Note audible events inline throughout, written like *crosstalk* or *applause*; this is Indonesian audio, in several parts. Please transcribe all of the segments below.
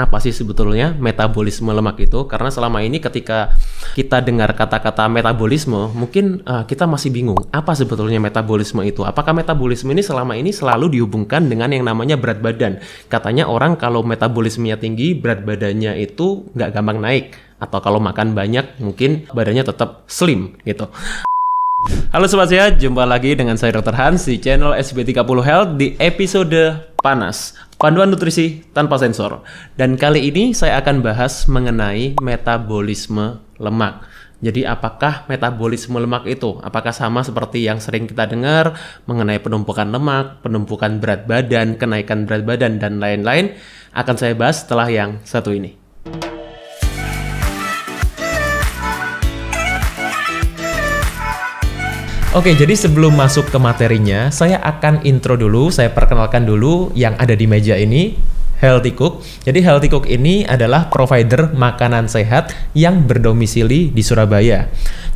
apa sih sebetulnya metabolisme lemak itu? Karena selama ini ketika kita dengar kata-kata metabolisme, mungkin uh, kita masih bingung apa sebetulnya metabolisme itu. Apakah metabolisme ini selama ini selalu dihubungkan dengan yang namanya berat badan? Katanya orang kalau metabolismenya tinggi, berat badannya itu nggak gampang naik. Atau kalau makan banyak, mungkin badannya tetap slim gitu. Halo sobat sehat, jumpa lagi dengan saya Dr. Hans di channel SB30 Health di episode panas. Panduan Nutrisi Tanpa Sensor. Dan kali ini saya akan bahas mengenai metabolisme lemak. Jadi apakah metabolisme lemak itu apakah sama seperti yang sering kita dengar mengenai penumpukan lemak, penumpukan berat badan, kenaikan berat badan dan lain-lain akan saya bahas setelah yang satu ini. Oke, jadi sebelum masuk ke materinya, saya akan intro dulu, saya perkenalkan dulu yang ada di meja ini. Healthy Cook. Jadi Healthy Cook ini adalah provider makanan sehat yang berdomisili di Surabaya.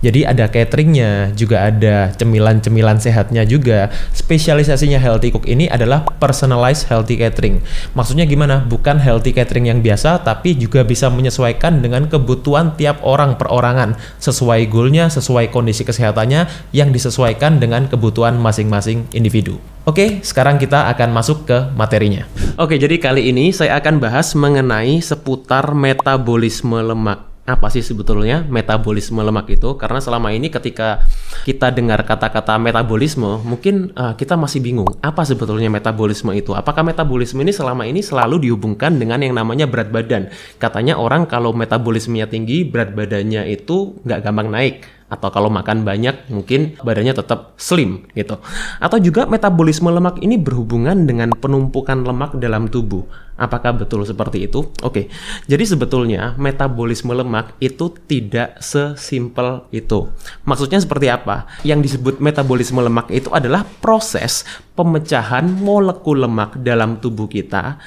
Jadi ada cateringnya, juga ada cemilan-cemilan sehatnya juga. Spesialisasinya Healthy Cook ini adalah personalized healthy catering. Maksudnya gimana? Bukan healthy catering yang biasa, tapi juga bisa menyesuaikan dengan kebutuhan tiap orang perorangan sesuai goalnya, sesuai kondisi kesehatannya yang disesuaikan dengan kebutuhan masing-masing individu. Oke, sekarang kita akan masuk ke materinya. Oke, jadi kali ini saya akan bahas mengenai seputar metabolisme lemak apa sih sebetulnya metabolisme lemak itu? Karena selama ini ketika kita dengar kata-kata metabolisme, mungkin uh, kita masih bingung apa sebetulnya metabolisme itu. Apakah metabolisme ini selama ini selalu dihubungkan dengan yang namanya berat badan? Katanya orang kalau metabolismenya tinggi, berat badannya itu nggak gampang naik atau kalau makan banyak mungkin badannya tetap slim gitu. Atau juga metabolisme lemak ini berhubungan dengan penumpukan lemak dalam tubuh. Apakah betul seperti itu? Oke. Jadi sebetulnya metabolisme lemak itu tidak sesimpel itu. Maksudnya seperti apa? Yang disebut metabolisme lemak itu adalah proses pemecahan molekul lemak dalam tubuh kita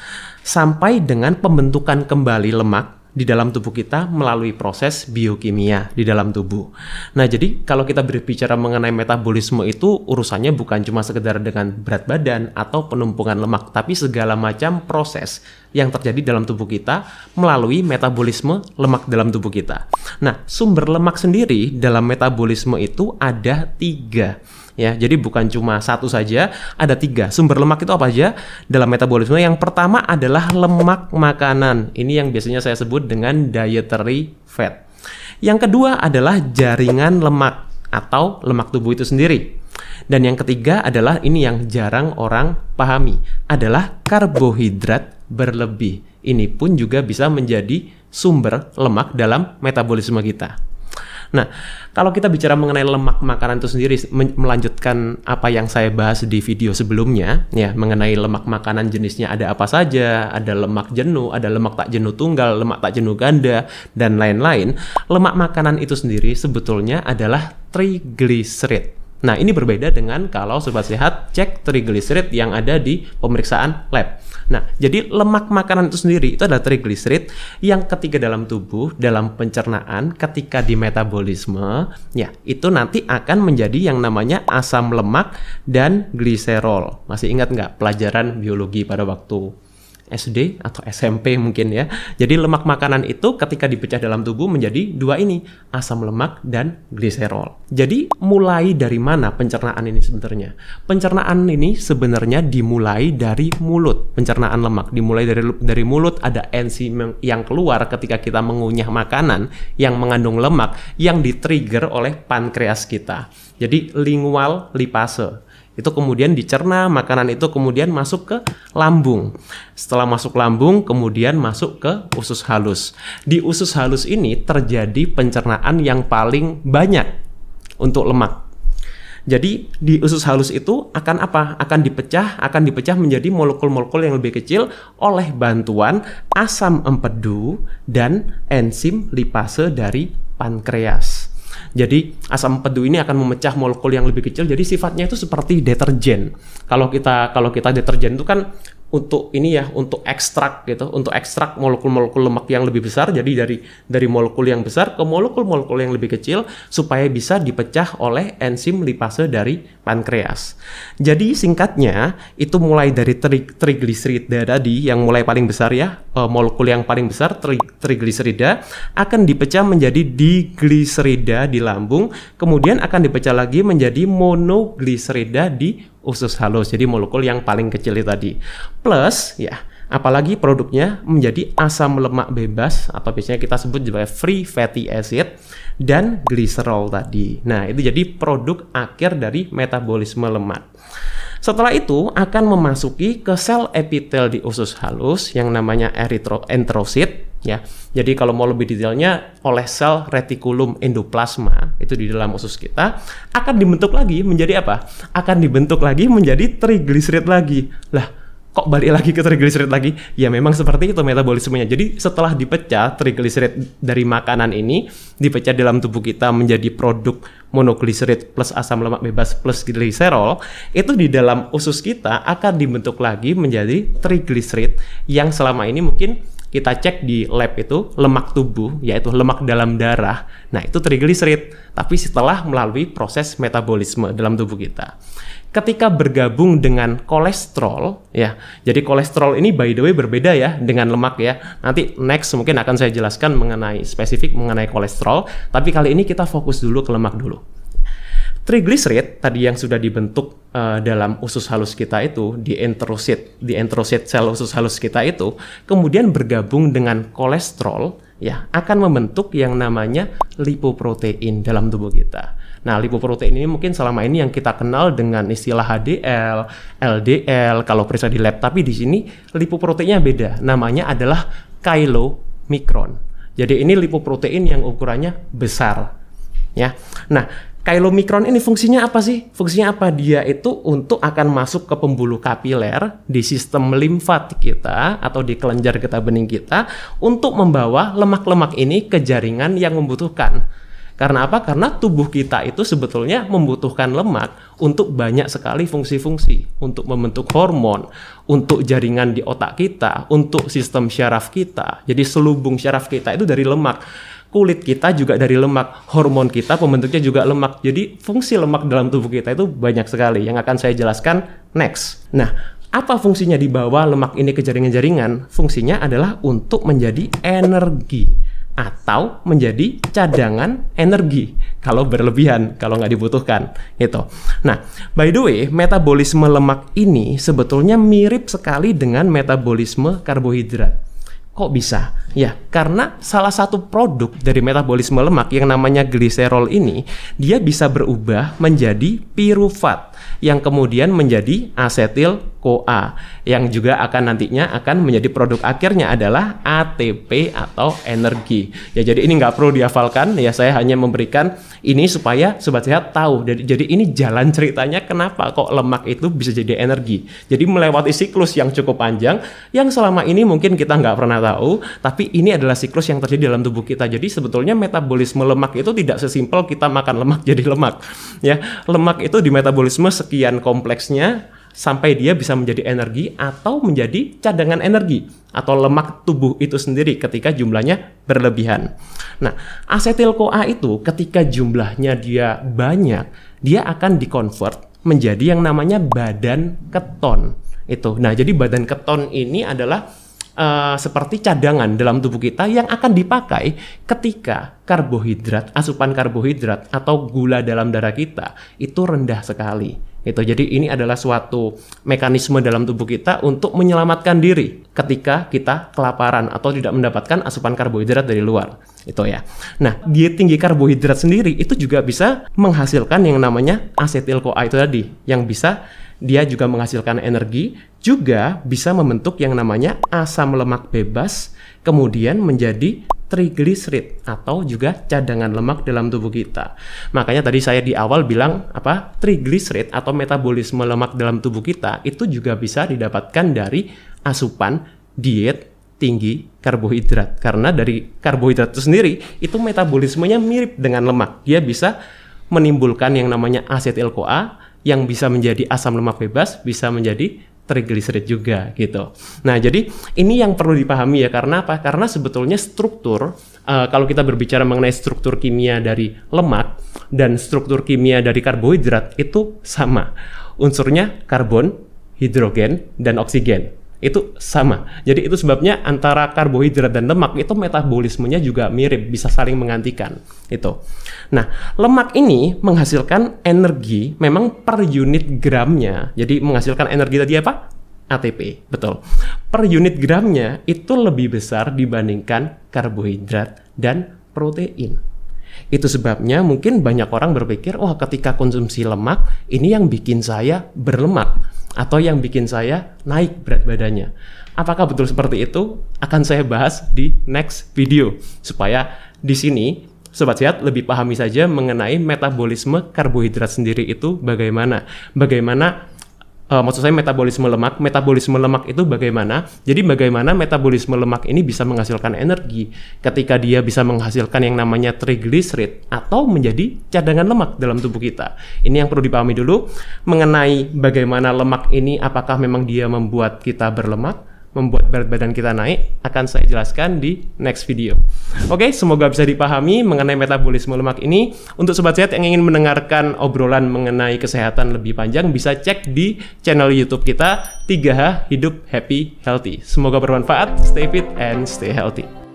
sampai dengan pembentukan kembali lemak di dalam tubuh kita melalui proses biokimia di dalam tubuh. Nah, jadi kalau kita berbicara mengenai metabolisme itu urusannya bukan cuma sekedar dengan berat badan atau penumpukan lemak, tapi segala macam proses yang terjadi dalam tubuh kita melalui metabolisme lemak dalam tubuh kita. Nah, sumber lemak sendiri dalam metabolisme itu ada tiga ya jadi bukan cuma satu saja ada tiga sumber lemak itu apa aja dalam metabolisme yang pertama adalah lemak makanan ini yang biasanya saya sebut dengan dietary fat yang kedua adalah jaringan lemak atau lemak tubuh itu sendiri dan yang ketiga adalah ini yang jarang orang pahami adalah karbohidrat berlebih ini pun juga bisa menjadi sumber lemak dalam metabolisme kita Nah, kalau kita bicara mengenai lemak makanan itu sendiri, melanjutkan apa yang saya bahas di video sebelumnya, ya mengenai lemak makanan jenisnya ada apa saja, ada lemak jenuh, ada lemak tak jenuh tunggal, lemak tak jenuh ganda, dan lain-lain. Lemak makanan itu sendiri sebetulnya adalah triglycerid. Nah, ini berbeda dengan kalau sobat sehat cek triglycerid yang ada di pemeriksaan lab. Nah, jadi lemak makanan itu sendiri itu adalah trigliserit yang ketiga dalam tubuh, dalam pencernaan, ketika di metabolisme, ya itu nanti akan menjadi yang namanya asam lemak dan gliserol. Masih ingat nggak pelajaran biologi pada waktu SD atau SMP mungkin ya. Jadi lemak makanan itu ketika dipecah dalam tubuh menjadi dua ini, asam lemak dan gliserol. Jadi mulai dari mana pencernaan ini sebenarnya? Pencernaan ini sebenarnya dimulai dari mulut. Pencernaan lemak dimulai dari dari mulut ada enzim yang keluar ketika kita mengunyah makanan yang mengandung lemak yang di-trigger oleh pankreas kita. Jadi lingual lipase itu kemudian dicerna, makanan itu kemudian masuk ke lambung. Setelah masuk lambung, kemudian masuk ke usus halus. Di usus halus ini terjadi pencernaan yang paling banyak untuk lemak. Jadi di usus halus itu akan apa? Akan dipecah, akan dipecah menjadi molekul-molekul yang lebih kecil oleh bantuan asam empedu dan enzim lipase dari pankreas. Jadi asam pedu ini akan memecah molekul yang lebih kecil. Jadi sifatnya itu seperti deterjen. Kalau kita kalau kita deterjen itu kan untuk ini ya untuk ekstrak gitu untuk ekstrak molekul-molekul lemak yang lebih besar jadi dari dari molekul yang besar ke molekul-molekul yang lebih kecil supaya bisa dipecah oleh enzim lipase dari pankreas. Jadi singkatnya itu mulai dari tri trigliserida tadi yang mulai paling besar ya e, molekul yang paling besar tri trigliserida akan dipecah menjadi digliserida di lambung kemudian akan dipecah lagi menjadi monogliserida di usus halus. Jadi molekul yang paling kecil itu tadi. Plus ya, apalagi produknya menjadi asam lemak bebas atau biasanya kita sebut sebagai free fatty acid dan gliserol tadi. Nah, itu jadi produk akhir dari metabolisme lemak. Setelah itu akan memasuki ke sel epitel di usus halus yang namanya eritrosit ya. Jadi kalau mau lebih detailnya oleh sel retikulum endoplasma itu di dalam usus kita akan dibentuk lagi menjadi apa? Akan dibentuk lagi menjadi trigliserid lagi. Lah, kok balik lagi ke trigliserid lagi? Ya memang seperti itu metabolismenya. Jadi setelah dipecah trigliserid dari makanan ini dipecah dalam tubuh kita menjadi produk monogliserid plus asam lemak bebas plus gliserol itu di dalam usus kita akan dibentuk lagi menjadi trigliserid yang selama ini mungkin kita cek di lab itu lemak tubuh yaitu lemak dalam darah. Nah, itu trigliserid tapi setelah melalui proses metabolisme dalam tubuh kita. Ketika bergabung dengan kolesterol ya. Jadi kolesterol ini by the way berbeda ya dengan lemak ya. Nanti next mungkin akan saya jelaskan mengenai spesifik mengenai kolesterol, tapi kali ini kita fokus dulu ke lemak dulu. Triglycerid tadi yang sudah dibentuk uh, dalam usus halus kita itu di enterosit, di enterosit sel usus halus kita itu kemudian bergabung dengan kolesterol ya akan membentuk yang namanya lipoprotein dalam tubuh kita. Nah, lipoprotein ini mungkin selama ini yang kita kenal dengan istilah HDL, LDL kalau periksa di lab, tapi di sini lipoproteinnya beda. Namanya adalah mikron. Jadi ini lipoprotein yang ukurannya besar. Ya. Nah, Kylo mikron ini fungsinya apa sih? Fungsinya apa? Dia itu untuk akan masuk ke pembuluh kapiler di sistem limfat kita atau di kelenjar getah bening kita untuk membawa lemak-lemak ini ke jaringan yang membutuhkan. Karena apa? Karena tubuh kita itu sebetulnya membutuhkan lemak untuk banyak sekali fungsi-fungsi, untuk membentuk hormon, untuk jaringan di otak kita, untuk sistem syaraf kita. Jadi selubung syaraf kita itu dari lemak kulit kita juga dari lemak, hormon kita pembentuknya juga lemak. Jadi fungsi lemak dalam tubuh kita itu banyak sekali yang akan saya jelaskan next. Nah, apa fungsinya di bawah lemak ini ke jaringan-jaringan? Fungsinya adalah untuk menjadi energi atau menjadi cadangan energi kalau berlebihan, kalau nggak dibutuhkan gitu. Nah, by the way, metabolisme lemak ini sebetulnya mirip sekali dengan metabolisme karbohidrat. Kok bisa? Ya, karena salah satu produk dari metabolisme lemak yang namanya gliserol ini, dia bisa berubah menjadi piruvat yang kemudian menjadi asetil CoA yang juga akan nantinya akan menjadi produk akhirnya adalah ATP atau energi. Ya jadi ini nggak perlu dihafalkan ya saya hanya memberikan ini supaya sobat sehat tahu. Jadi, jadi ini jalan ceritanya kenapa kok lemak itu bisa jadi energi. Jadi melewati siklus yang cukup panjang yang selama ini mungkin kita nggak pernah tahu, tapi ini adalah siklus yang terjadi dalam tubuh kita. Jadi sebetulnya metabolisme lemak itu tidak sesimpel kita makan lemak *laughs* jadi lemak. Ya, lemak itu di metabolisme volume sekian kompleksnya sampai dia bisa menjadi energi atau menjadi cadangan energi atau lemak tubuh itu sendiri ketika jumlahnya berlebihan. Nah, asetil CoA itu ketika jumlahnya dia banyak, dia akan dikonvert menjadi yang namanya badan keton itu. Nah, jadi badan keton ini adalah Eh, seperti cadangan dalam tubuh kita yang akan dipakai ketika karbohidrat, asupan karbohidrat atau gula dalam darah kita itu rendah sekali. Gitu. Jadi ini adalah suatu mekanisme dalam tubuh kita untuk menyelamatkan diri ketika kita kelaparan atau tidak mendapatkan asupan karbohidrat dari luar. Itu ya. Nah, diet tinggi karbohidrat sendiri itu juga bisa menghasilkan yang namanya acetyl-CoA itu tadi yang bisa dia juga menghasilkan energi, juga bisa membentuk yang namanya asam lemak bebas, kemudian menjadi triglycerid atau juga cadangan lemak dalam tubuh kita. Makanya tadi saya di awal bilang apa? triglycerid atau metabolisme lemak dalam tubuh kita itu juga bisa didapatkan dari asupan diet tinggi karbohidrat karena dari karbohidrat itu sendiri itu metabolismenya mirip dengan lemak. Dia bisa menimbulkan yang namanya asetil CoA yang bisa menjadi asam lemak bebas bisa menjadi trigliserid juga gitu. Nah, jadi ini yang perlu dipahami ya karena apa? Karena sebetulnya struktur uh, kalau kita berbicara mengenai struktur kimia dari lemak dan struktur kimia dari karbohidrat itu sama. Unsurnya karbon, hidrogen, dan oksigen itu sama. Jadi itu sebabnya antara karbohidrat dan lemak itu metabolismenya juga mirip, bisa saling menggantikan itu. Nah, lemak ini menghasilkan energi memang per unit gramnya. Jadi menghasilkan energi tadi apa? ATP, betul. Per unit gramnya itu lebih besar dibandingkan karbohidrat dan protein. Itu sebabnya mungkin banyak orang berpikir, wah ketika konsumsi lemak, ini yang bikin saya berlemak atau yang bikin saya naik berat badannya. Apakah betul seperti itu? Akan saya bahas di next video supaya di sini Sobat Sehat lebih pahami saja mengenai metabolisme karbohidrat sendiri itu bagaimana. Bagaimana uh, maksud saya metabolisme lemak. Metabolisme lemak itu bagaimana? Jadi bagaimana metabolisme lemak ini bisa menghasilkan energi ketika dia bisa menghasilkan yang namanya triglyceride atau menjadi cadangan lemak dalam tubuh kita. Ini yang perlu dipahami dulu mengenai bagaimana lemak ini apakah memang dia membuat kita berlemak membuat berat badan kita naik akan saya jelaskan di next video. Oke, okay, semoga bisa dipahami mengenai metabolisme lemak ini. Untuk sobat sehat yang ingin mendengarkan obrolan mengenai kesehatan lebih panjang bisa cek di channel YouTube kita 3H Hidup Happy Healthy. Semoga bermanfaat. Stay fit and stay healthy.